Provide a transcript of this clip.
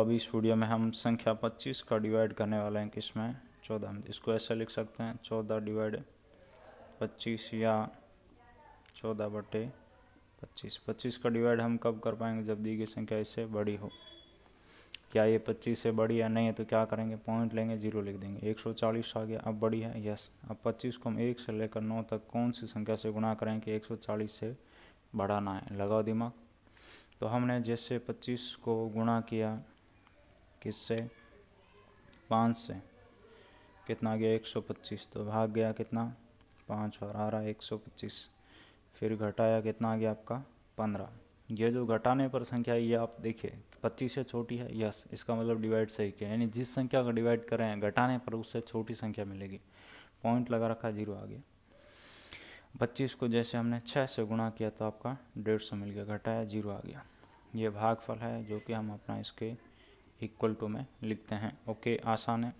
अभी इस वीडियो में हम संख्या 25 का डिवाइड करने वाले हैं किसमें चौदह में इसको ऐसे लिख सकते हैं चौदह डिवाइड पच्चीस या चौदह बटे पच्चीस पच्चीस का डिवाइड हम कब कर पाएंगे जब दी गई संख्या इससे बड़ी हो क्या ये पच्चीस से बड़ी या नहीं है तो क्या करेंगे पॉइंट लेंगे जीरो लिख देंगे एक सौ चालीस आ गया अब बड़ी है यस अब पच्चीस को हम एक से लेकर नौ तक कौन सी संख्या से गुणा करें कि एक सौ चालीस से बढ़ाना है लगाओ दिमाग तो हमने जैसे पच्चीस को गुणा किया किस से पाँच से कितना गया एक सौ पच्चीस तो भाग गया कितना पाँच और आ रहा एक सौ पच्चीस फिर घटाया कितना आ गया आपका पंद्रह ये जो घटाने पर संख्या ये आप देखिए पच्चीस से छोटी है यस इसका मतलब डिवाइड सही किया यानी जिस संख्या को डिवाइड कर रहे हैं घटाने पर उससे छोटी संख्या मिलेगी पॉइंट लगा रखा जीरो आ गया पच्चीस को जैसे हमने छः से गुणा किया तो आपका डेढ़ सौ मिल गया घटाया जीरो आ गया ये भागफल है जो कि हम अपना इसके इक्वल टू में लिखते हैं ओके आसान है